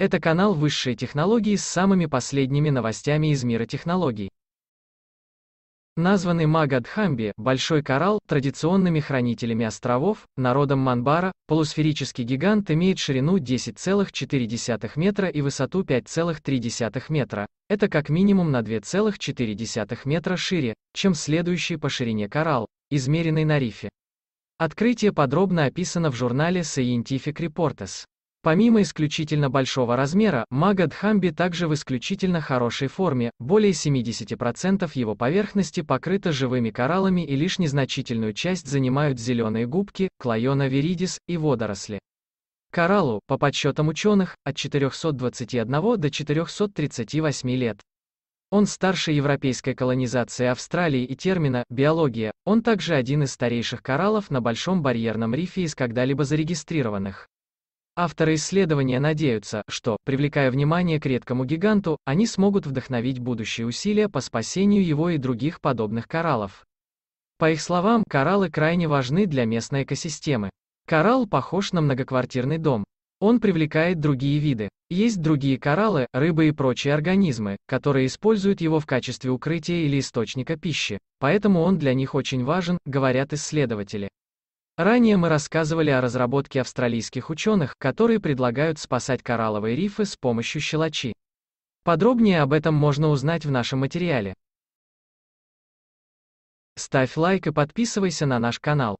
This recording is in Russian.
Это канал высшей технологии с самыми последними новостями из мира технологий. Названы Магадхамби, Большой Коралл, традиционными хранителями островов, народом Манбара, полусферический гигант имеет ширину 10,4 метра и высоту 5,3 метра. Это как минимум на 2,4 метра шире, чем следующий по ширине коралл, измеренный на рифе. Открытие подробно описано в журнале Scientific Reports. Помимо исключительно большого размера, мага Дхамби также в исключительно хорошей форме, более 70% его поверхности покрыта живыми кораллами и лишь незначительную часть занимают зеленые губки, клайона виридис и водоросли. Кораллу, по подсчетам ученых, от 421 до 438 лет. Он старше европейской колонизации Австралии и термина «биология», он также один из старейших кораллов на Большом барьерном рифе из когда-либо зарегистрированных. Авторы исследования надеются, что, привлекая внимание к редкому гиганту, они смогут вдохновить будущие усилия по спасению его и других подобных кораллов. По их словам, кораллы крайне важны для местной экосистемы. Коралл похож на многоквартирный дом. Он привлекает другие виды. Есть другие кораллы, рыбы и прочие организмы, которые используют его в качестве укрытия или источника пищи, поэтому он для них очень важен, говорят исследователи. Ранее мы рассказывали о разработке австралийских ученых, которые предлагают спасать коралловые рифы с помощью щелочи. Подробнее об этом можно узнать в нашем материале. Ставь лайк и подписывайся на наш канал.